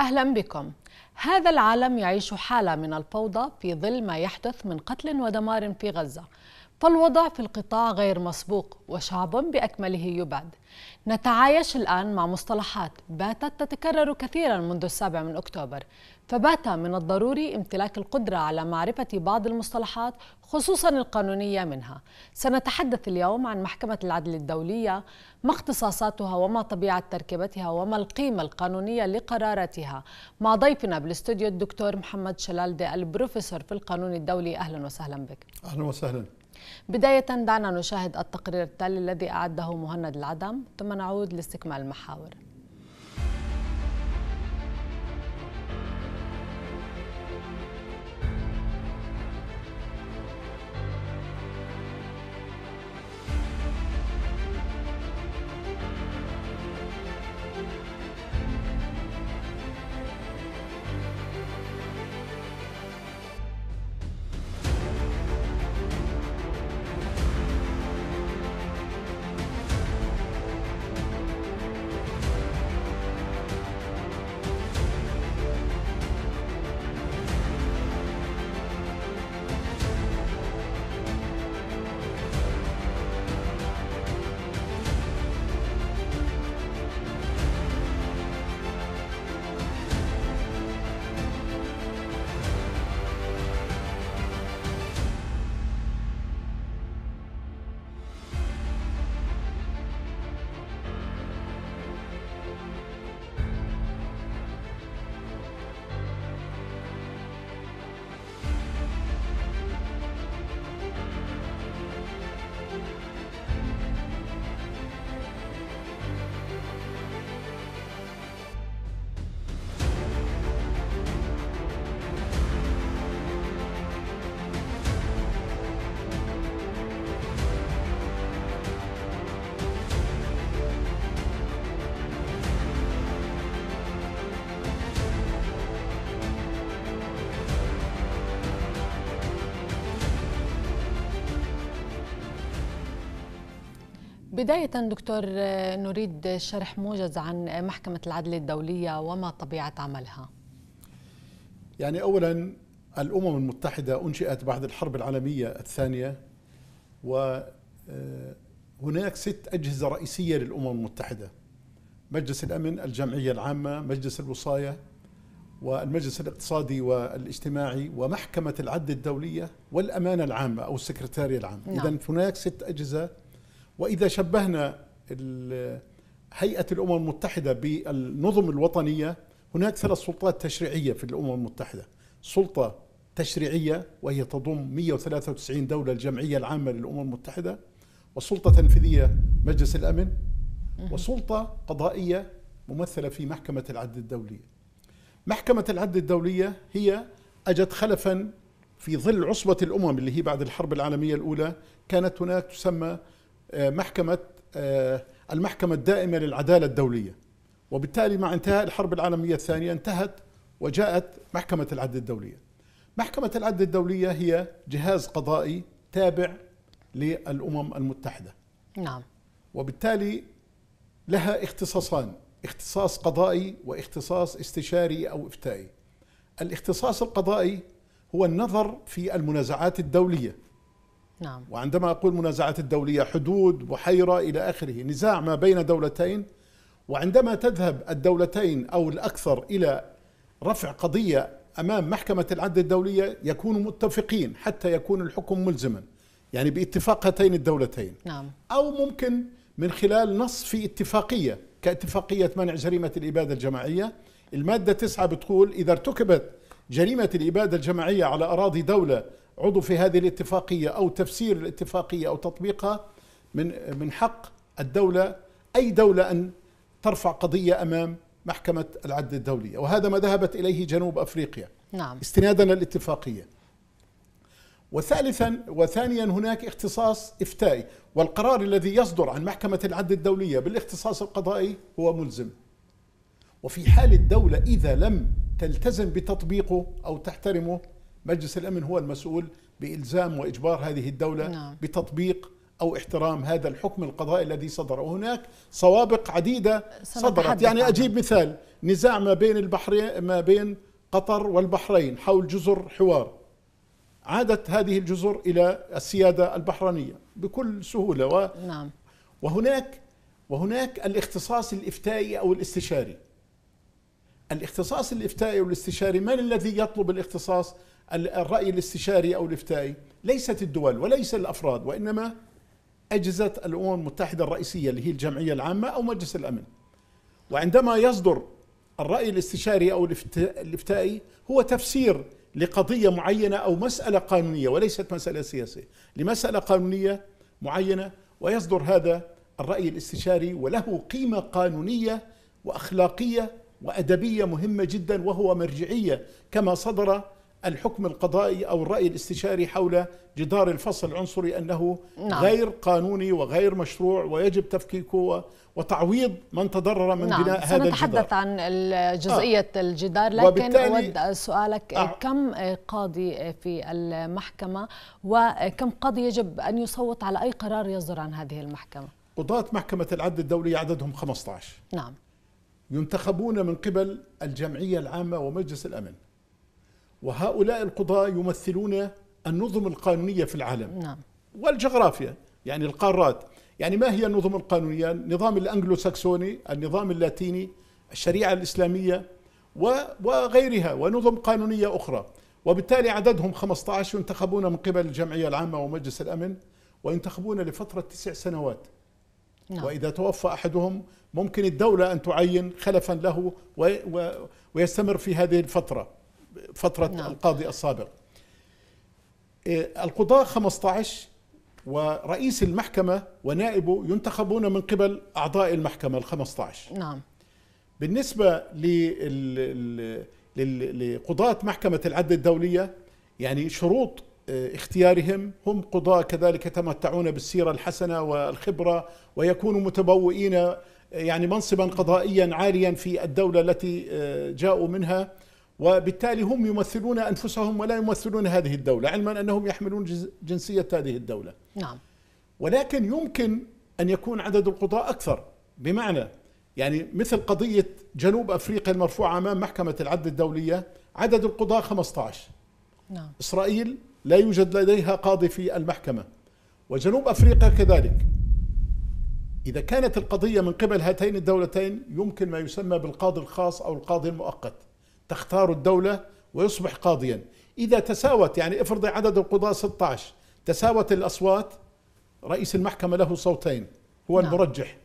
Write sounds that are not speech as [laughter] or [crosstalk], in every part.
أهلا بكم هذا العالم يعيش حالة من الفوضى في ظل ما يحدث من قتل ودمار في غزة فالوضع في القطاع غير مسبوق وشعب بأكمله يبعد نتعايش الآن مع مصطلحات باتت تتكرر كثيرا منذ السابع من أكتوبر فبات من الضروري امتلاك القدرة على معرفة بعض المصطلحات خصوصا القانونية منها سنتحدث اليوم عن محكمة العدل الدولية ما اختصاصاتها وما طبيعة تركيبتها وما القيمة القانونية لقراراتها مع ضيفنا بالاستوديو الدكتور محمد شلالدي البروفيسور في القانون الدولي أهلا وسهلا بك أهلا وسهلا بداية دعنا نشاهد التقرير التالي الذي أعده مهند العدم ثم نعود لاستكمال المحاور بداية دكتور نريد شرح موجز عن محكمة العدل الدولية وما طبيعة عملها يعني أولا الأمم المتحدة أنشئت بعد الحرب العالمية الثانية وهناك آه، ست أجهزة رئيسية للأمم المتحدة مجلس الأمن الجمعية العامة مجلس الوصاية والمجلس الاقتصادي والاجتماعي ومحكمة العدل الدولية والأمانة العامة أو السكرتارية العامة نعم. إذا هناك ست أجهزة واذا شبهنا هيئه الامم المتحده بالنظم الوطنيه هناك ثلاث سلطات تشريعيه في الامم المتحده سلطه تشريعيه وهي تضم 193 دوله الجمعيه العامه للامم المتحده وسلطه تنفيذيه مجلس الامن وسلطه قضائيه ممثله في محكمه العدل الدوليه محكمه العدل الدوليه هي اجت خلفا في ظل عصبه الامم اللي هي بعد الحرب العالميه الاولى كانت هناك تسمى آه، محكمة آه، المحكمة الدائمة للعدالة الدولية وبالتالي مع انتهاء الحرب العالمية الثانية انتهت وجاءت محكمة العدل الدولية محكمة العدل الدولية هي جهاز قضائي تابع للأمم المتحدة نعم وبالتالي لها اختصاصان اختصاص قضائي واختصاص استشاري أو إفتائي الاختصاص القضائي هو النظر في المنازعات الدولية نعم. وعندما أقول منازعات الدولية حدود بحيرة إلى آخره نزاع ما بين دولتين وعندما تذهب الدولتين أو الأكثر إلى رفع قضية أمام محكمة العدل الدولية يكونوا متفقين حتى يكون الحكم ملزما يعني باتفاق هاتين الدولتين نعم. أو ممكن من خلال نص في اتفاقية كاتفاقية منع جريمة الإبادة الجماعية المادة تسعة بتقول إذا ارتكبت جريمة الإبادة الجماعية على أراضي دولة عضو في هذه الاتفاقية أو تفسير الاتفاقية أو تطبيقها من من حق الدولة أي دولة أن ترفع قضية أمام محكمة العدل الدولية وهذا ما ذهبت إليه جنوب أفريقيا نعم. استنادا للاتفاقية وثالثا وثانيا هناك اختصاص إفتائي والقرار الذي يصدر عن محكمة العدل الدولية بالاختصاص القضائي هو ملزم وفي حال الدولة إذا لم تلتزم بتطبيقه أو تحترمه مجلس الأمن هو المسؤول بإلزام وإجبار هذه الدولة نعم. بتطبيق أو احترام هذا الحكم القضائي الذي صدر وهناك سوابق عديدة صدرت يعني أجيب مثال نزاع ما بين البحرين ما بين قطر والبحرين حول جزر حوار عادت هذه الجزر إلى السيادة البحرينية بكل سهولة و نعم. وهناك وهناك الاختصاص الافتائي أو الاستشاري الاختصاص الافتائي والاستشاري من الذي يطلب الاختصاص الرأي الاستشاري أو الإفتائي ليست الدول وليس الأفراد وإنما أجهزة الأمم المتحدة الرئيسية اللي هي الجمعية العامة أو مجلس الأمن وعندما يصدر الرأي الاستشاري أو الإفتائي هو تفسير لقضية معينة أو مسألة قانونية وليست مسألة سياسية لمسألة قانونية معينة ويصدر هذا الرأي الاستشاري وله قيمة قانونية وأخلاقية وأدبية مهمة جدا وهو مرجعية كما صدر الحكم القضائي أو الرأي الاستشاري حول جدار الفصل العنصري أنه نعم. غير قانوني وغير مشروع ويجب تفكيكه وتعويض من تضرر من نعم. بناء هذا الجدار سنتحدث عن جزئية آه. الجدار لكن أود سؤالك آه. كم قاضي في المحكمة وكم قاضي يجب أن يصوت على أي قرار يصدر عن هذه المحكمة قضاة محكمة العدل الدولي عددهم 15 نعم ينتخبون من قبل الجمعية العامة ومجلس الأمن وهؤلاء القضاة يمثلون النظم القانونية في العالم نعم. والجغرافيا يعني القارات يعني ما هي النظم القانونية النظام الأنجلو ساكسوني النظام اللاتيني الشريعة الإسلامية وغيرها ونظم قانونية أخرى وبالتالي عددهم 15 ينتخبون من قبل الجمعية العامة ومجلس الأمن وينتخبون لفترة تسع سنوات نعم. وإذا توفى أحدهم ممكن الدولة أن تعين خلفا له ويستمر في هذه الفترة فترة نعم. القاضي السابق إيه، القضاة 15 ورئيس المحكمة ونائبه ينتخبون من قبل أعضاء المحكمة ال 15 نعم بالنسبة لقضاة محكمة العدل الدولية يعني شروط إيه، اختيارهم هم قضاة كذلك يتمتعون بالسيرة الحسنة والخبرة ويكونوا متبوئين يعني منصبا قضائيا عاليا في الدولة التي إيه، جاءوا منها وبالتالي هم يمثلون أنفسهم ولا يمثلون هذه الدولة علما أنهم يحملون جنسية هذه الدولة نعم ولكن يمكن أن يكون عدد القضاء أكثر بمعنى يعني مثل قضية جنوب أفريقيا المرفوعة أمام محكمة العدل الدولية عدد القضاة 15 نعم. إسرائيل لا يوجد لديها قاضي في المحكمة وجنوب أفريقيا كذلك إذا كانت القضية من قبل هاتين الدولتين يمكن ما يسمى بالقاضي الخاص أو القاضي المؤقت تختار الدولة ويصبح قاضيا إذا تساوت يعني افرضي عدد القضاة 16 تساوت الأصوات رئيس المحكمة له صوتين هو نعم. المرجح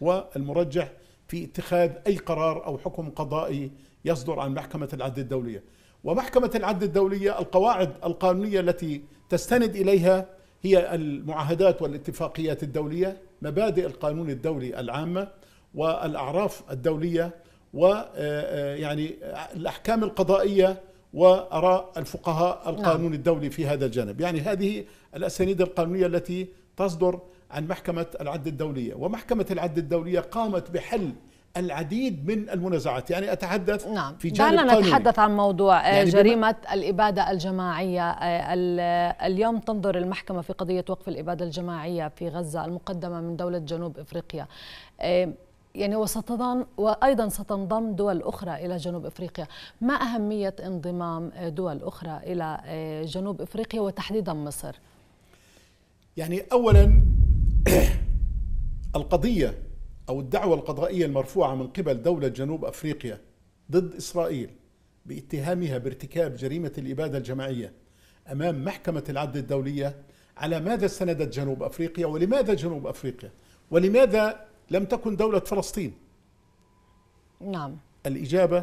والمرجح في اتخاذ أي قرار أو حكم قضائي يصدر عن محكمة العدل الدولية ومحكمة العدل الدولية القواعد القانونية التي تستند إليها هي المعاهدات والاتفاقيات الدولية مبادئ القانون الدولي العامة والأعراف الدولية ويعني آه، آه، الأحكام القضائية وأراء الفقهاء القانون نعم. الدولي في هذا الجانب يعني هذه الأسانيد القانونية التي تصدر عن محكمة العدل الدولية ومحكمة العدل الدولية قامت بحل العديد من المنازعات يعني أتحدث نعم. في جانب دعنا نتحدث عن موضوع آه، يعني جريمة بما... الإبادة الجماعية اليوم تنظر المحكمة في قضية وقف الإبادة الجماعية في غزة المقدمة من دولة جنوب إفريقيا يعني وستضم وايضا ستنضم دول اخرى الى جنوب افريقيا، ما اهميه انضمام دول اخرى الى آه، جنوب افريقيا وتحديدا مصر؟ يعني اولا [clears throat] القضيه او الدعوه القضائيه المرفوعه من قبل دوله جنوب افريقيا ضد اسرائيل باتهامها بارتكاب جريمه الاباده الجماعيه امام محكمه العدل الدوليه على ماذا استندت جنوب افريقيا ولماذا جنوب افريقيا؟ ولماذا لم تكن دولة فلسطين نعم الإجابة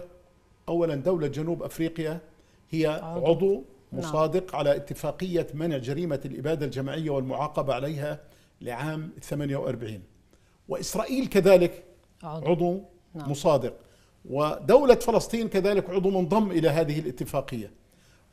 أولا دولة جنوب أفريقيا هي عضو, عضو نعم. مصادق نعم. على اتفاقية منع جريمة الإبادة الجماعية والمعاقبة عليها لعام 48 وإسرائيل كذلك عضو, عضو نعم. مصادق ودولة فلسطين كذلك عضو منضم إلى هذه الاتفاقية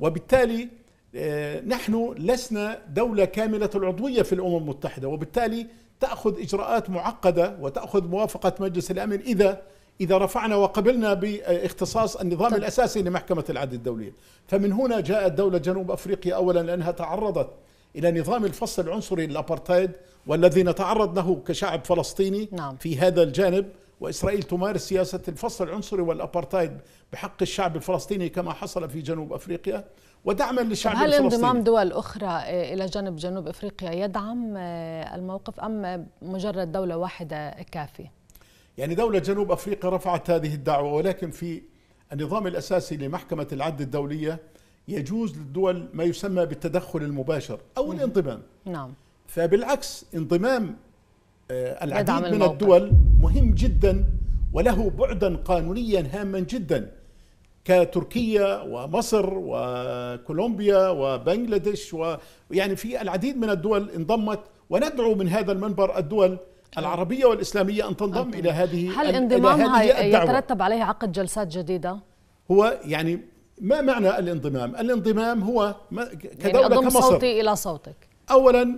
وبالتالي آه، نحن لسنا دولة كاملة العضوية في الأمم المتحدة وبالتالي تأخذ إجراءات معقدة وتأخذ موافقة مجلس الأمن إذا إذا رفعنا وقبلنا باختصاص النظام طيب. الأساسي لمحكمة العدل الدولية فمن هنا جاءت دولة جنوب أفريقيا أولا لأنها تعرضت إلى نظام الفصل العنصري الابارتايد والذي نتعرض له كشعب فلسطيني نعم. في هذا الجانب وإسرائيل تمارس سياسة الفصل العنصري والابارتايد بحق الشعب الفلسطيني كما حصل في جنوب أفريقيا ودعما للشعب هل الفلسطيني هل انضمام دول أخرى آه، إلى جانب جنوب أفريقيا يدعم آه، الموقف أم مجرد دولة واحدة كافي؟ يعني دولة جنوب أفريقيا رفعت هذه الدعوة ولكن في النظام الأساسي لمحكمة العدل الدولية يجوز للدول ما يسمى بالتدخل المباشر أو الانضمام نعم فبالعكس انضمام آه، العديد من الدول مهم جدا وله بعدا قانونيا هاما جدا كتركيا ومصر وكولومبيا وبنجلاديش ويعني في العديد من الدول انضمت وندعو من هذا المنبر الدول العربية والإسلامية أن تنضم أنت. إلى هذه هل انضمامها يترتب عليه عقد جلسات جديدة؟ هو يعني ما معنى الانضمام؟ الانضمام هو يعني كدولة يعني أضم كمصر صوتي إلى صوتك أولا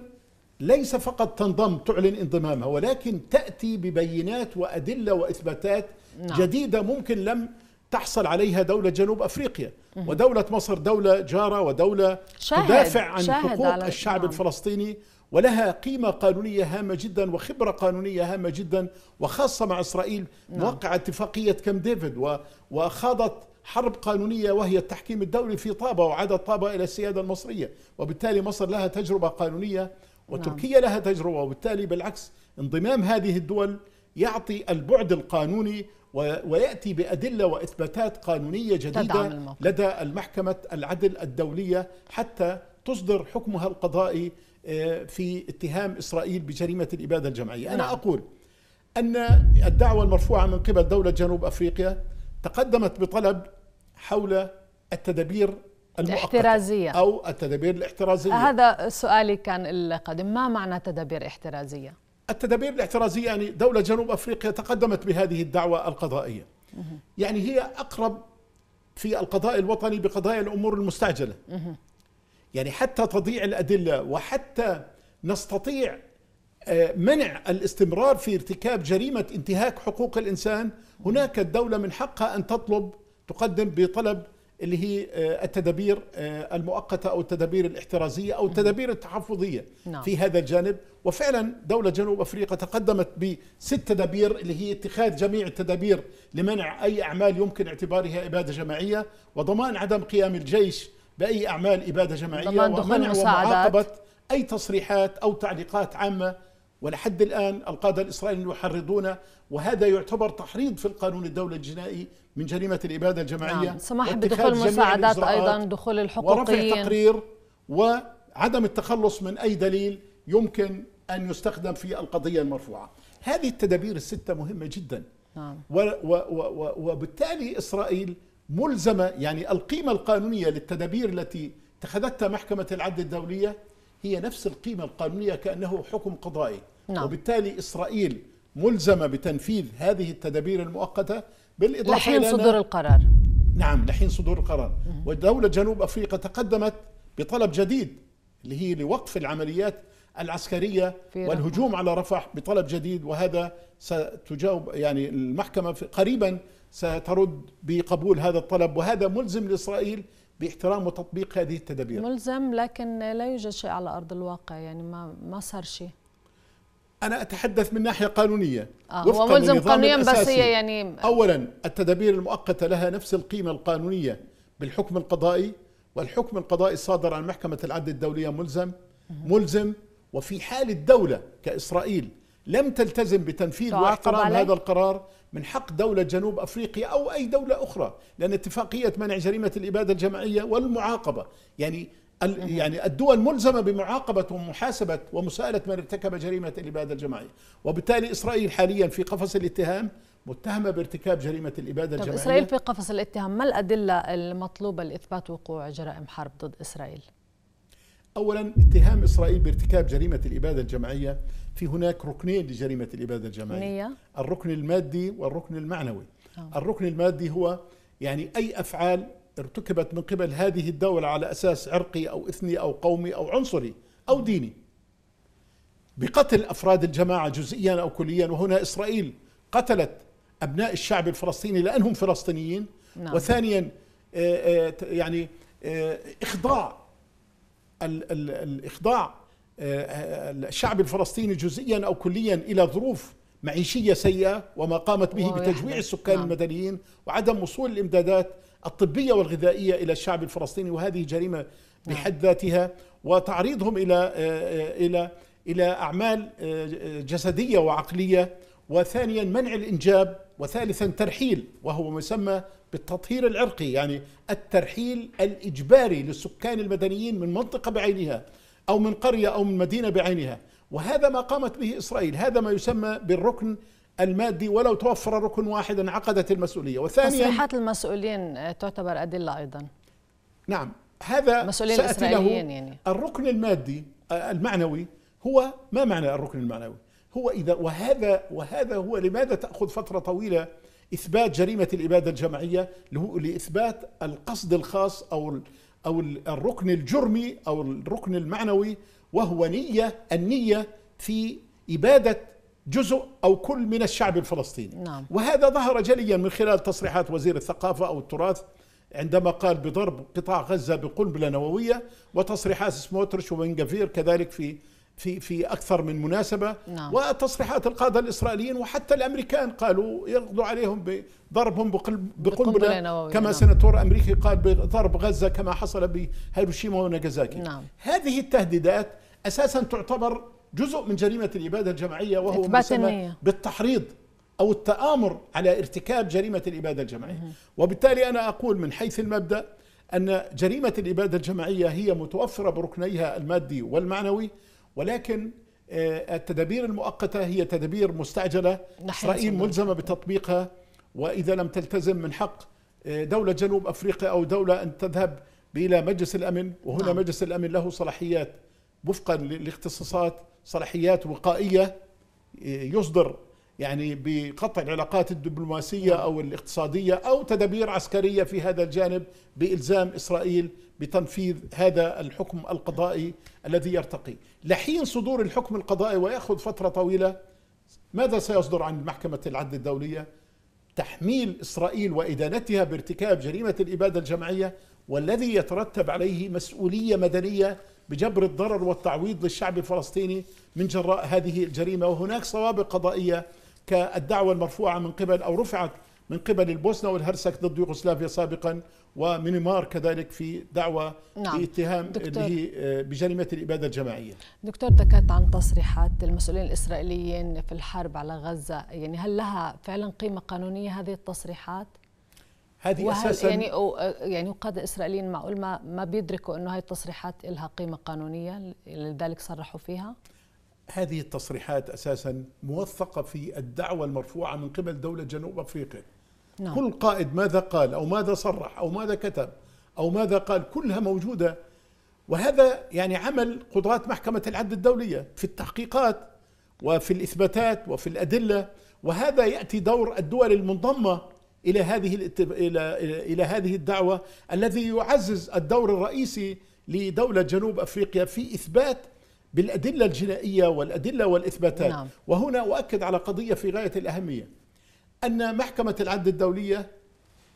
ليس فقط تنضم تعلن انضمامها ولكن تأتي ببينات وأدلة وإثباتات نعم. جديدة ممكن لم تحصل عليها دولة جنوب أفريقيا ودولة مصر دولة جارة ودولة شاهد تدافع عن شاهد حقوق الشعب الفلسطيني ولها قيمة قانونية هامة جدا وخبرة قانونية هامة جدا وخاصة مع إسرائيل موقع نعم. اتفاقية كام ديفيد وخاضت حرب قانونية وهي التحكيم الدولي في طابة وعادت طابة إلى السيادة المصرية وبالتالي مصر لها تجربة قانونية وتركيا نعم. لها تجربة وبالتالي بالعكس انضمام هذه الدول يعطي البعد القانوني وياتي بادله واثباتات قانونيه جديده لدى المحكمه العدل الدوليه حتى تصدر حكمها القضائي آه، في اتهام اسرائيل بجريمه الاباده الجماعيه، انا نعم. اقول ان الدعوه المرفوعه من قبل دوله جنوب افريقيا تقدمت بطلب حول التدابير الاحترازية أو التدابير الاحترازية هذا سؤالي كان القادم ما معنى تدابير احترازية؟ التدابير الاعتراضية يعني دولة جنوب أفريقيا تقدمت بهذه الدعوة القضائية يعني هي أقرب في القضاء الوطني بقضايا الأمور المستعجلة يعني حتى تضيع الأدلة وحتى نستطيع آه، منع الاستمرار في ارتكاب جريمة انتهاك حقوق الإنسان هناك الدولة من حقها أن تطلب تقدم بطلب اللي هي آه، التدابير آه، المؤقته او التدابير الاحترازيه او التدابير التحفظيه نعم. في هذا الجانب وفعلا دوله جنوب افريقيا تقدمت بست تدابير اللي هي اتخاذ جميع التدابير لمنع اي اعمال يمكن اعتبارها اباده جماعيه وضمان عدم قيام الجيش باي اعمال اباده جماعيه ومنع ومعاقبه اي تصريحات او تعليقات عامه ولحد الآن القادة الإسرائيليين يحرضون وهذا يعتبر تحريض في القانون الدولي الجنائي من جريمة الإبادة الجماعية نعم. سماح بدخول مساعدات أيضا دخول الحقوقيين ورفع تقرير وعدم التخلص من أي دليل يمكن أن يستخدم في القضية المرفوعة هذه التدابير الستة مهمة جدا نعم. و و و وبالتالي إسرائيل ملزمة يعني القيمة القانونية للتدابير التي اتخذتها محكمة العدل الدولية هي نفس القيمة القانونية كأنه حكم قضائي نعم. وبالتالي إسرائيل ملزمة بتنفيذ هذه التدابير المؤقتة بالإضافة لحين صدور القرار نعم لحين صدور القرار ودولة جنوب أفريقيا تقدمت بطلب جديد اللي هي لوقف العمليات العسكرية والهجوم على رفح بطلب جديد وهذا ستجاوب يعني المحكمة قريبا سترد بقبول هذا الطلب وهذا ملزم لإسرائيل باحترام وتطبيق هذه التدابير ملزم لكن لا يوجد شيء على ارض الواقع يعني ما ما صار شيء انا اتحدث من ناحيه قانونيه آه وفقا هو ملزم قانونيا بس هي يعني اولا التدابير المؤقته لها نفس القيمه القانونيه بالحكم القضائي والحكم القضائي الصادر عن محكمه العدل الدوليه ملزم ملزم وفي حال الدوله كاسرائيل لم تلتزم بتنفيذ واحترام هذا القرار من حق دولة جنوب أفريقيا أو أي دولة أخرى لأن اتفاقية منع جريمة الإبادة الجماعية والمعاقبة يعني يعني الدول ملزمة بمعاقبة ومحاسبة ومساءلة من ارتكب جريمة الإبادة الجماعية وبالتالي إسرائيل حاليا في قفص الاتهام متهمة بارتكاب جريمة الإبادة الجماعية إسرائيل في قفص الاتهام ما الأدلة المطلوبة لإثبات وقوع جرائم حرب ضد إسرائيل؟ أولا اتهام إسرائيل بارتكاب جريمة الإبادة الجماعية في هناك ركنين لجريمة الإبادة الجماعية الركن المادي والركن المعنوي آه. الركن المادي هو يعني أي أفعال ارتكبت من قبل هذه الدولة على أساس عرقي أو إثني أو قومي أو عنصري أو ديني بقتل أفراد الجماعة جزئيا أو كليا وهنا إسرائيل قتلت أبناء الشعب الفلسطيني لأنهم فلسطينيين نعم. وثانيا آه، آه، يعني إخضاع الإخضاع آه، الشعب الفلسطيني جزئيا أو كليا إلى ظروف معيشية سيئة وما قامت به بتجويع نعم. السكان نعم. المدنيين وعدم وصول الإمدادات الطبية والغذائية إلى الشعب الفلسطيني وهذه جريمة نعم. بحد ذاتها وتعريضهم إلى آه، آه، إلى إلى أعمال جسدية وعقلية وثانيا منع الإنجاب وثالثا ترحيل وهو مسمى بالتطهير العرقي يعني الترحيل الإجباري للسكان المدنيين من منطقة بعينها أو من قرية أو من مدينة بعينها وهذا ما قامت به إسرائيل هذا ما يسمى بالركن المادي ولو توفر ركن واحد انعقدت المسؤولية وثانيا تصريحات المسؤولين آه، تعتبر أدلة أيضا نعم هذا مسؤولين سأتي له يعني. الركن المادي آه، المعنوي هو ما معنى الركن المعنوي هو إذا وهذا وهذا هو لماذا تأخذ فترة طويلة إثبات جريمة الإبادة الجماعية لإثبات القصد الخاص أو أو الركن الجرمي أو الركن المعنوي وهو نية النية في إبادة جزء أو كل من الشعب الفلسطيني نعم. وهذا ظهر جليا من خلال تصريحات وزير الثقافة أو التراث عندما قال بضرب قطاع غزة بقنبلة نووية وتصريحات سموترش ومنجفير كذلك في في في اكثر من مناسبه نعم. وتصريحات القاده الاسرائيليين وحتى الامريكان قالوا يقضوا عليهم بضربهم بقنبله كما نعم. سناتور امريكي قال بضرب غزه كما حصل بهيروشيما وناجازاكي نعم. هذه التهديدات اساسا تعتبر جزء من جريمه الاباده الجماعيه وهو مسمى بالتحريض او التامر على ارتكاب جريمه الاباده الجماعيه مم. وبالتالي انا اقول من حيث المبدا ان جريمه الاباده الجماعيه هي متوفره بركنيها المادي والمعنوي ولكن آه، التدابير المؤقتة هي تدابير مستعجلة إسرائيل ملزمة بتطبيقها وإذا لم تلتزم من حق آه، دولة جنوب أفريقيا أو دولة أن تذهب إلى مجلس الأمن وهنا نعم. مجلس الأمن له صلاحيات وفقا لاختصاصات صلاحيات وقائية آه، يصدر يعني بقطع العلاقات الدبلوماسية أو الاقتصادية أو تدابير عسكرية في هذا الجانب بإلزام إسرائيل بتنفيذ هذا الحكم القضائي الذي يرتقي لحين صدور الحكم القضائي ويأخذ فترة طويلة ماذا سيصدر عن محكمة العدل الدولية تحميل إسرائيل وإدانتها بارتكاب جريمة الإبادة الجماعية والذي يترتب عليه مسؤولية مدنية بجبر الضرر والتعويض للشعب الفلسطيني من جراء هذه الجريمة وهناك سوابق قضائية كالدعوة المرفوعة من قبل أو رفعت من قبل البوسنة والهرسك ضد يوغوسلافيا سابقا ومينمار كذلك في دعوة نعم. باتهام به آه، بجريمة الإبادة الجماعية دكتور ذكرت عن تصريحات المسؤولين الإسرائيليين في الحرب على غزة يعني هل لها فعلا قيمة قانونية هذه التصريحات؟ هذه اساسا يعني آه، يعني القاده الاسرائيليين معقول ما ما بيدركوا انه هاي التصريحات لها قيمه قانونيه لذلك صرحوا فيها؟ هذه التصريحات اساسا موثقه في الدعوه المرفوعه من قبل دوله جنوب افريقيا نعم. كل قائد ماذا قال او ماذا صرح او ماذا كتب او ماذا قال كلها موجوده وهذا يعني عمل قدرات محكمة العدل الدولية في التحقيقات وفي الإثباتات وفي الأدلة وهذا يأتي دور الدول المنضمة إلى هذه إلى... إلى هذه الدعوة الذي يعزز الدور الرئيسي لدولة جنوب أفريقيا في إثبات بالأدلة الجنائية والأدلة والإثباتات نعم. وهنا أؤكد على قضية في غاية الأهمية أن محكمة العدل الدولية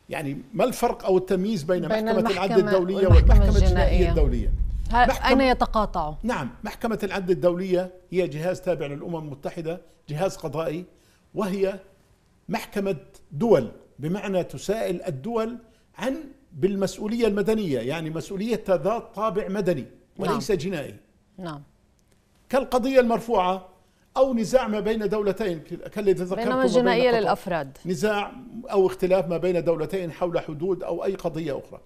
يعني ما الفرق أو التمييز بين, بين محكمة العدل الدولية والمحكمة الجنائية الدولية محكمة أين يتقاطع؟ نعم محكمة العدل الدولية هي جهاز تابع للأمم المتحدة جهاز قضائي وهي محكمة دول بمعنى تسائل الدول عن بالمسؤولية المدنية يعني مسؤولية ذات طابع مدني وليس نعم. جنائي نعم كالقضية المرفوعة أو نزاع ما بين دولتين كالذي ذكرته بينما الجنائية بين للأفراد نزاع أو اختلاف ما بين دولتين حول حدود أو أي قضية أخرى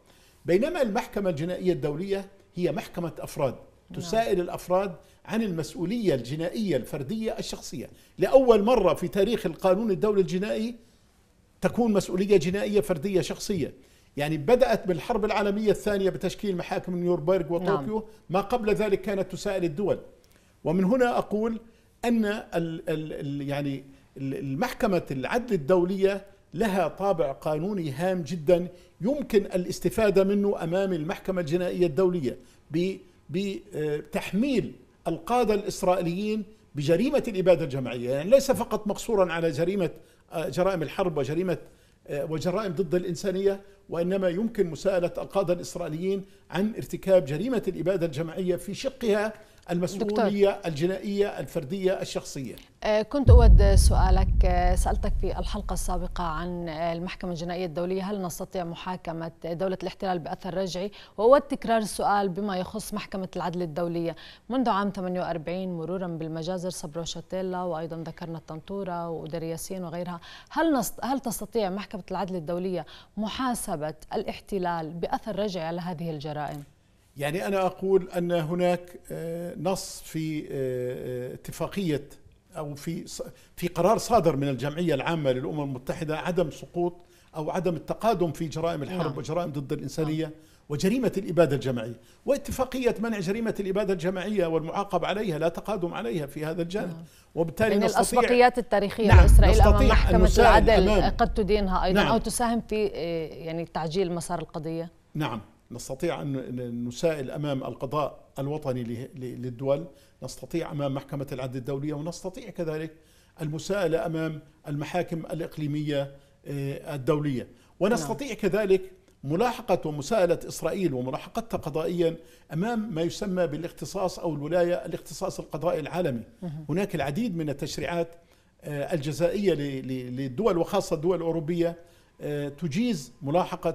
بينما المحكمة الجنائية الدولية هي محكمة أفراد نعم. تسائل الأفراد عن المسؤولية الجنائية الفردية الشخصية لأول مرة في تاريخ القانون الدولي الجنائي تكون مسؤولية جنائية فردية شخصية يعني بدأت بالحرب العالمية الثانية بتشكيل محاكم نيويورك وطوكيو نعم. ما قبل ذلك كانت تسائل الدول ومن هنا أقول أن ال ال يعني المحكمة العدل الدولية لها طابع قانوني هام جدا يمكن الاستفادة منه أمام المحكمة الجنائية الدولية بتحميل آه القادة الإسرائيليين بجريمة الإبادة الجماعية يعني ليس فقط مقصورا على جريمة آه، جرائم الحرب وجريمة آه، وجرائم ضد الإنسانية وإنما يمكن مساءلة القادة الإسرائيليين عن ارتكاب جريمة الإبادة الجماعية في شقها المسؤولية دكتور. الجنائية الفردية الشخصية آه، كنت أود سؤالك آه، سألتك في الحلقة السابقة عن المحكمة الجنائية الدولية هل نستطيع محاكمة دولة الاحتلال بأثر رجعي وأود تكرار السؤال بما يخص محكمة العدل الدولية منذ عام 48 مرورا بالمجازر صبرو شاتيلا وأيضا ذكرنا التنطورة ودرياسين ياسين وغيرها هل, نست... هل تستطيع محكمة العدل الدولية محاسبة الاحتلال بأثر رجعي على هذه الجرائم؟ يعني أنا أقول أن هناك آه، نص في آه، آه، اتفاقية أو في في قرار صادر من الجمعية العامة للأمم المتحدة عدم سقوط أو عدم التقادم في جرائم الحرب نعم. وجرائم ضد الإنسانية نعم. وجريمة الإبادة الجماعية واتفاقية منع جريمة الإبادة الجماعية والمعاقب عليها لا تقادم عليها في هذا الجانب نعم. وبالتالي يعني نستطيع الأسبقيات التاريخية نعم إسرائيل أمام محكمة العدل أمام قد تدينها أيضا نعم. أو تساهم في يعني تعجيل مسار القضية نعم نستطيع أن نسائل أمام القضاء الوطني للدول نستطيع أمام محكمة العدل الدولية ونستطيع كذلك المساءلة أمام المحاكم الإقليمية آه، الدولية ونستطيع نعم. كذلك ملاحقة ومساءلة إسرائيل وملاحقتها قضائيا أمام ما يسمى بالاختصاص أو الولاية الاختصاص القضائي العالمي هناك العديد من التشريعات آه، الجزائية للدول وخاصة الدول الأوروبية آه، تجيز ملاحقة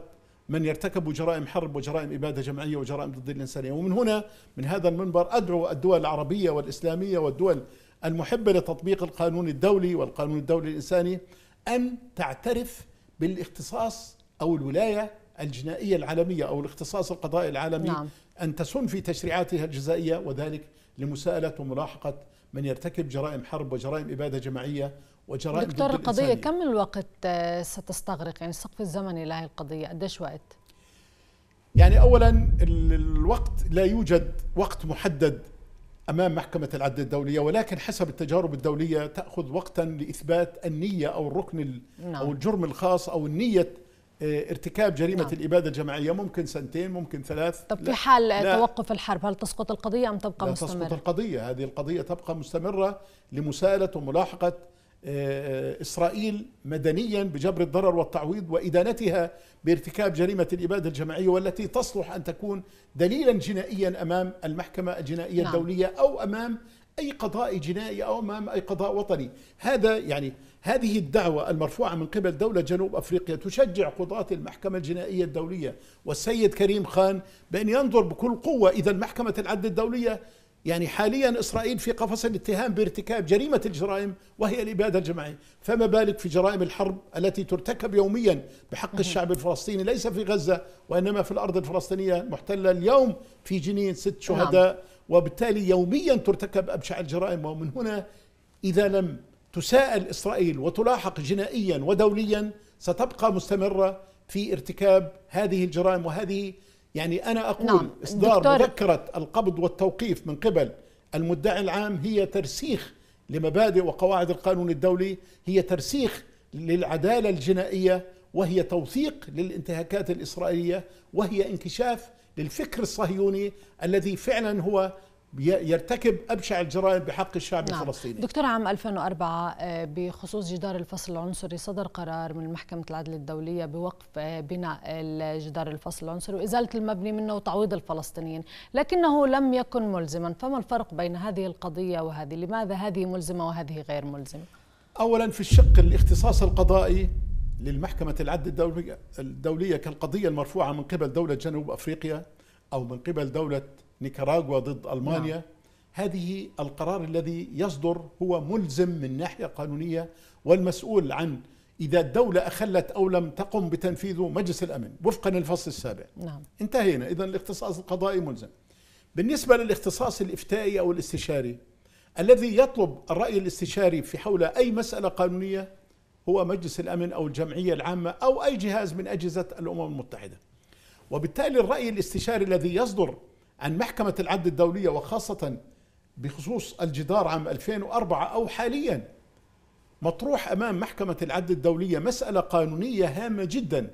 من يرتكب جرائم حرب وجرائم إبادة جماعية وجرائم ضد الإنسانية ومن هنا من هذا المنبر أدعو الدول العربية والإسلامية والدول المحبة لتطبيق القانون الدولي والقانون الدولي الإنساني أن تعترف بالاختصاص أو الولاية الجنائية العالمية أو الاختصاص القضائي العالمي نعم. أن تسن في تشريعاتها الجزائية وذلك لمساءلة وملاحقة من يرتكب جرائم حرب وجرائم إبادة جماعية وجرائم دكتور القضية كم الوقت آه، ستستغرق يعني السقف الزمني لهذه القضية قديش وقت؟ يعني أولا الوقت لا يوجد وقت محدد أمام محكمة العدل الدولية ولكن حسب التجارب الدولية تأخذ وقتا لإثبات النية أو الركن نعم. أو الجرم الخاص أو النية آه، ارتكاب جريمة نعم. الإبادة الجماعية ممكن سنتين ممكن ثلاث طب في حال لا. توقف الحرب هل تسقط القضية أم تبقى لا مستمرة؟ تسقط القضية هذه القضية تبقى مستمرة لمسالة وملاحقة آه، آه، إسرائيل مدنيا بجبر الضرر والتعويض وإدانتها بارتكاب جريمة الإبادة الجماعية والتي تصلح أن تكون دليلا جنائيا أمام المحكمة الجنائية نعم. الدولية أو أمام أي قضاء جنائي أو أمام أي قضاء وطني هذا يعني هذه الدعوة المرفوعة من قبل دولة جنوب أفريقيا تشجع قضاة المحكمة الجنائية الدولية والسيد كريم خان بأن ينظر بكل قوة إذا محكمة العدل الدولية يعني حاليا إسرائيل في قفص الاتهام بارتكاب جريمة الجرائم وهي الإبادة الجماعية فما بالك في جرائم الحرب التي ترتكب يوميا بحق الشعب الفلسطيني ليس في غزة وإنما في الأرض الفلسطينية المحتلة اليوم في جنين ست نعم. شهداء نعم. وبالتالي يوميا ترتكب أبشع الجرائم ومن هنا إذا لم تساءل إسرائيل وتلاحق جنائيا ودوليا ستبقى مستمرة في ارتكاب هذه الجرائم وهذه يعني أنا أقول نعم. إصدار دكتور. مذكرة القبض والتوقيف من قبل المدعي العام هي ترسيخ لمبادئ وقواعد القانون الدولي هي ترسيخ للعدالة الجنائية وهي توثيق للانتهاكات الإسرائيلية وهي انكشاف للفكر الصهيوني الذي فعلا هو يرتكب ابشع الجرائم بحق الشعب نعم. الفلسطيني دكتور عام 2004 آه، بخصوص جدار الفصل العنصري صدر قرار من محكمه العدل الدوليه بوقف آه، بناء جدار الفصل العنصري وازاله المبني منه وتعويض الفلسطينيين لكنه لم يكن ملزما فما الفرق بين هذه القضيه وهذه لماذا هذه ملزمه وهذه غير ملزمه اولا في الشق الاختصاص القضائي للمحكمه العدل الدوليه كالقضيه المرفوعه من قبل دوله جنوب افريقيا او من قبل دوله نيكاراغوا ضد المانيا نعم. هذه القرار الذي يصدر هو ملزم من ناحيه قانونيه والمسؤول عن اذا الدوله اخلت او لم تقم بتنفيذه مجلس الامن وفقا للفصل السابع نعم. انتهينا اذا الاختصاص القضائي ملزم بالنسبه للاختصاص الافتائي او الاستشاري الذي يطلب الراي الاستشاري في حول اي مساله قانونيه هو مجلس الامن او الجمعيه العامه او اي جهاز من اجهزه الامم المتحده وبالتالي الراي الاستشاري الذي يصدر عن محكمة العدل الدولية وخاصة بخصوص الجدار عام 2004 أو حاليا مطروح أمام محكمة العدل الدولية مسألة قانونية هامة جدا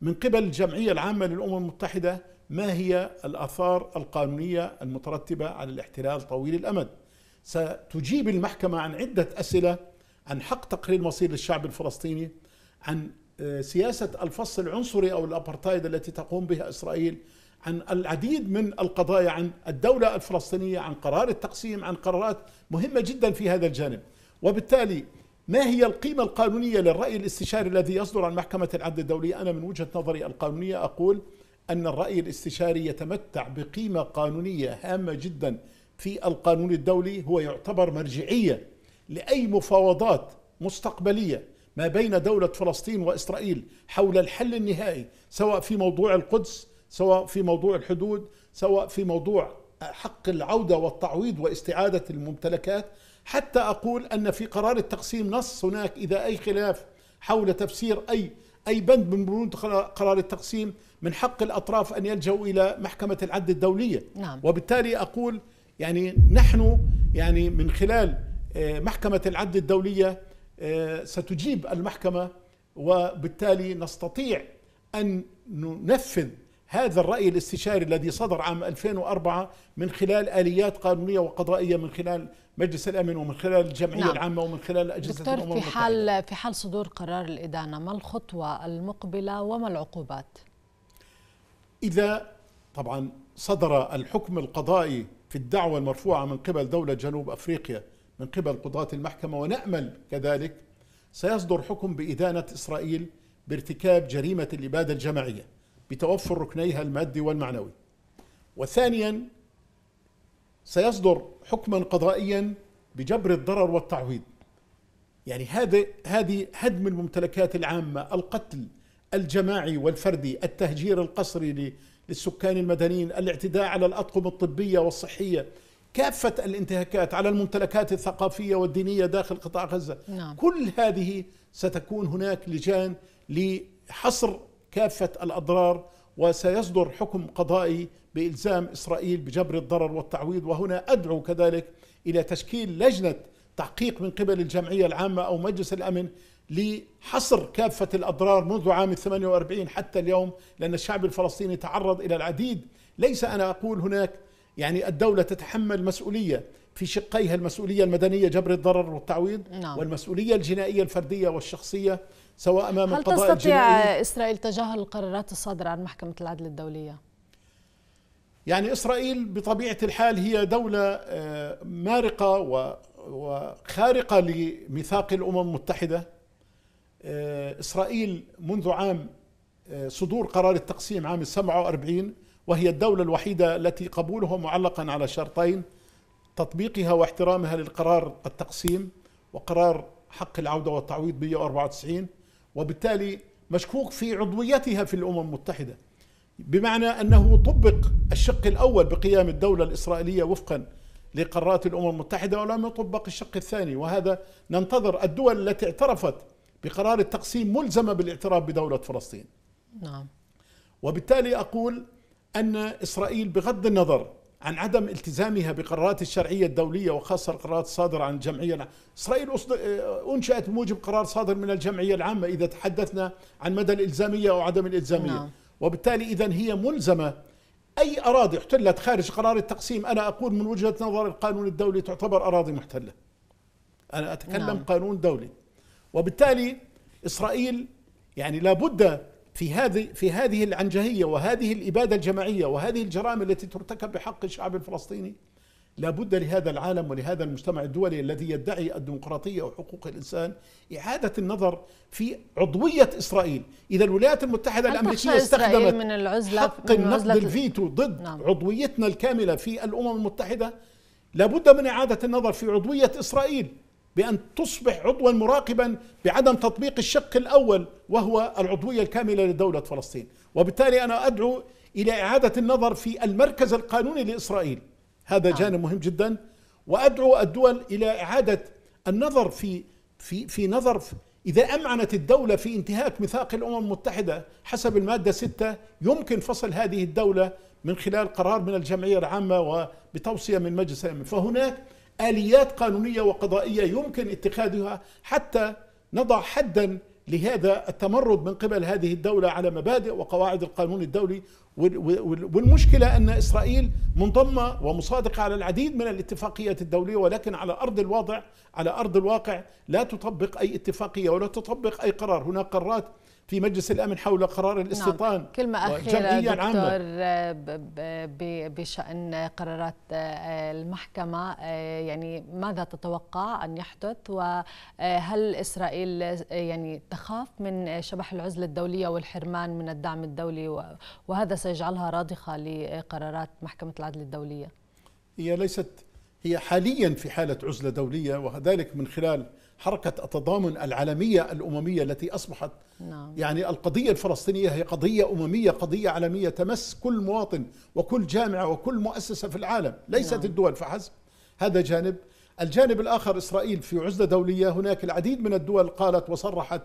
من قبل الجمعية العامة للأمم المتحدة ما هي الآثار القانونية المترتبة على الاحتلال طويل الأمد ستجيب المحكمة عن عدة أسئلة عن حق تقرير مصير للشعب الفلسطيني عن آه، سياسة الفصل العنصري أو الأبرتايد التي تقوم بها إسرائيل عن العديد من القضايا عن الدولة الفلسطينية عن قرار التقسيم عن قرارات مهمة جدا في هذا الجانب وبالتالي ما هي القيمة القانونية للرأي الاستشاري الذي يصدر عن محكمة العدل الدولية أنا من وجهة نظري القانونية أقول أن الرأي الاستشاري يتمتع بقيمة قانونية هامة جدا في القانون الدولي هو يعتبر مرجعية لأي مفاوضات مستقبلية ما بين دولة فلسطين وإسرائيل حول الحل النهائي سواء في موضوع القدس سواء في موضوع الحدود سواء في موضوع حق العودة والتعويض واستعادة الممتلكات حتى أقول أن في قرار التقسيم نص هناك إذا أي خلاف حول تفسير أي أي بند من بنود قرار التقسيم من حق الأطراف أن يلجأوا إلى محكمة العدل الدولية نعم. وبالتالي أقول يعني نحن يعني من خلال آه، محكمة العدل الدولية آه، ستجيب المحكمة وبالتالي نستطيع أن ننفذ هذا الرأي الاستشاري الذي صدر عام 2004 من خلال آليات قانونية وقضائية من خلال مجلس الأمن ومن خلال الجمعية نعم. العامة ومن خلال أجهزة دكتور في حال في حال صدور قرار الإدانة ما الخطوة المقبلة وما العقوبات؟ إذا طبعا صدر الحكم القضائي في الدعوة المرفوعة من قبل دولة جنوب أفريقيا من قبل قضاة المحكمة ونأمل كذلك سيصدر حكم بإدانة إسرائيل بارتكاب جريمة الإبادة الجماعية بتوفر ركنيها المادي والمعنوي وثانيا سيصدر حكما قضائيا بجبر الضرر والتعويض يعني هذا هذه هدم الممتلكات العامه القتل الجماعي والفردي التهجير القسري للسكان المدنيين الاعتداء على الاطقم الطبيه والصحيه كافه الانتهاكات على الممتلكات الثقافيه والدينيه داخل قطاع غزه نعم. كل هذه ستكون هناك لجان لحصر كافة الأضرار وسيصدر حكم قضائي بإلزام إسرائيل بجبر الضرر والتعويض وهنا أدعو كذلك إلى تشكيل لجنة تحقيق من قبل الجمعية العامة أو مجلس الأمن لحصر كافة الأضرار منذ عام 48 حتى اليوم لأن الشعب الفلسطيني تعرض إلى العديد ليس أنا أقول هناك يعني الدولة تتحمل مسؤولية في شقيها المسؤولية المدنية جبر الضرر والتعويض نعم. والمسؤولية الجنائية الفردية والشخصية سواء امام هل القضاء تستطيع الجنائي اسرائيل تجاهل القرارات الصادره عن محكمه العدل الدوليه؟ يعني اسرائيل بطبيعه الحال هي دوله آه، مارقه وخارقه لميثاق الامم المتحده. آه، اسرائيل منذ عام آه، صدور قرار التقسيم عام 47 وهي الدولة الوحيدة التي قبولها معلقا على شرطين تطبيقها واحترامها للقرار التقسيم وقرار حق العودة والتعويض 194 وبالتالي مشكوك في عضويتها في الامم المتحده بمعنى انه طبق الشق الاول بقيام الدوله الاسرائيليه وفقا لقرارات الامم المتحده ولم يطبق الشق الثاني وهذا ننتظر الدول التي اعترفت بقرار التقسيم ملزمه بالاعتراف بدوله فلسطين. نعم. وبالتالي اقول ان اسرائيل بغض النظر عن عدم التزامها بقرارات الشرعية الدولية وخاصة القرارات الصادرة عن الجمعية إسرائيل أنشأت بموجب قرار صادر من الجمعية العامة إذا تحدثنا عن مدى الإلزامية أو عدم الإلزامية نعم. وبالتالي إذا هي ملزمة أي أراضي احتلت خارج قرار التقسيم أنا أقول من وجهة نظر القانون الدولي تعتبر أراضي محتلة أنا أتكلم نعم. قانون دولي وبالتالي إسرائيل يعني لابد في هذه في هذه العنجهيه وهذه الاباده الجماعيه وهذه الجرائم التي ترتكب بحق الشعب الفلسطيني لابد لهذا العالم ولهذا المجتمع الدولي الذي يدعي الديمقراطيه وحقوق الانسان اعاده النظر في عضويه اسرائيل، اذا الولايات المتحده الامريكيه استخدمت من العزلة حق من النقد الفيتو ضد نعم. عضويتنا الكامله في الامم المتحده لابد من اعاده النظر في عضويه اسرائيل بأن تصبح عضوا مراقبا بعدم تطبيق الشق الأول وهو العضوية الكاملة لدولة فلسطين وبالتالي أنا أدعو إلى إعادة النظر في المركز القانوني لإسرائيل هذا نعم. جانب مهم جدا وأدعو الدول إلى إعادة النظر في في في نظر في إذا أمعنت الدولة في انتهاك ميثاق الأمم المتحدة حسب المادة 6 يمكن فصل هذه الدولة من خلال قرار من الجمعية العامة وبتوصية من مجلس الأمن فهناك آليات قانونية وقضائية يمكن اتخاذها حتى نضع حدا لهذا التمرد من قبل هذه الدولة على مبادئ وقواعد القانون الدولي والمشكلة أن إسرائيل منضمة ومصادقة على العديد من الاتفاقيات الدولية ولكن على أرض الواضع على أرض الواقع لا تطبق أي اتفاقية ولا تطبق أي قرار هناك قرارات في مجلس الامن حول قرار نعم، الاستيطان نعم. كلمه اخيره دكتور آه، بشان قرارات آه، المحكمه آه، يعني ماذا تتوقع ان يحدث وهل اسرائيل يعني تخاف من شبح العزله الدوليه والحرمان من الدعم الدولي وهذا سيجعلها راضخه لقرارات محكمه العدل الدوليه هي ليست هي حاليا في حاله عزله دوليه وذلك من خلال حركة التضامن العالمية الأممية التي أصبحت نعم. يعني القضية الفلسطينية هي قضية أممية قضية عالمية تمس كل مواطن وكل جامعة وكل مؤسسة في العالم ليست نعم. الدول فحسب هذا جانب الجانب الآخر إسرائيل في عزلة دولية هناك العديد من الدول قالت وصرحت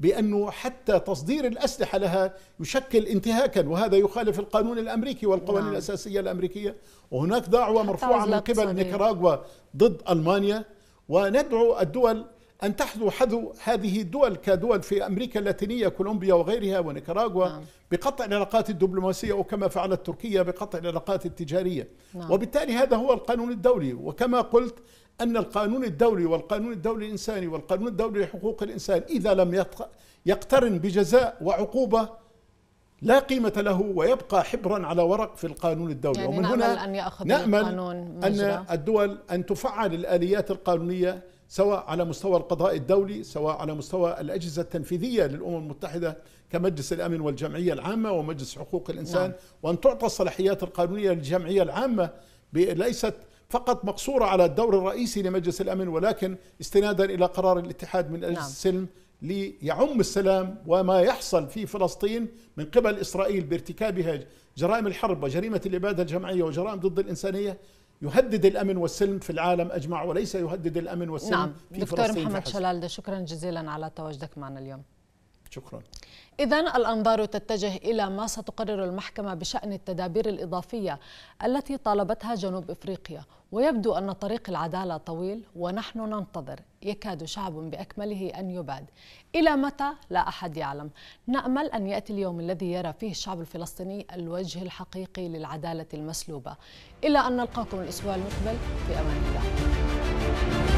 بأنه حتى تصدير الأسلحة لها يشكل انتهاكا وهذا يخالف القانون الأمريكي والقوانين نعم. الأساسية الأمريكية وهناك دعوة مرفوعة من قبل نيكاراغوا ضد ألمانيا وندعو الدول أن تحذو حذو هذه الدول كدول في أمريكا اللاتينية كولومبيا وغيرها ونيكاراغوا نعم. بقطع العلاقات الدبلوماسية وكما فعلت تركيا بقطع العلاقات التجارية نعم. وبالتالي هذا هو القانون الدولي وكما قلت أن القانون الدولي والقانون الدولي الإنساني والقانون الدولي لحقوق الإنسان إذا لم يقترن بجزاء وعقوبة لا قيمة له ويبقى حبرا على ورق في القانون الدولي يعني ومن نأمل هنا أن يأخذ نأمل القانون أن الدول أن تفعل الآليات القانونية سواء على مستوى القضاء الدولي سواء على مستوى الأجهزة التنفيذية للأمم المتحدة كمجلس الأمن والجمعية العامة ومجلس حقوق الإنسان نعم. وأن تعطى الصلاحيات القانونية للجمعية العامة ليست فقط مقصورة على الدور الرئيسي لمجلس الأمن ولكن استنادا إلى قرار الاتحاد من أجل نعم. السلم ليعم السلام وما يحصل في فلسطين من قبل إسرائيل بارتكابها جرائم الحرب وجريمة الإبادة الجماعية وجرائم ضد الإنسانية يهدد الامن والسلم في العالم اجمع وليس يهدد الامن والسلم نعم. في دكتور فلسطين محمد فحسب. شلال شكرا جزيلا على تواجدك معنا اليوم شكرا إذا الأنظار تتجه إلى ما ستقرر المحكمة بشأن التدابير الإضافية التي طالبتها جنوب إفريقيا ويبدو أن طريق العدالة طويل ونحن ننتظر يكاد شعب بأكمله أن يباد إلى متى لا أحد يعلم نأمل أن يأتي اليوم الذي يرى فيه الشعب الفلسطيني الوجه الحقيقي للعدالة المسلوبة إلى أن نلقاكم الأسبوع المقبل في أمان الله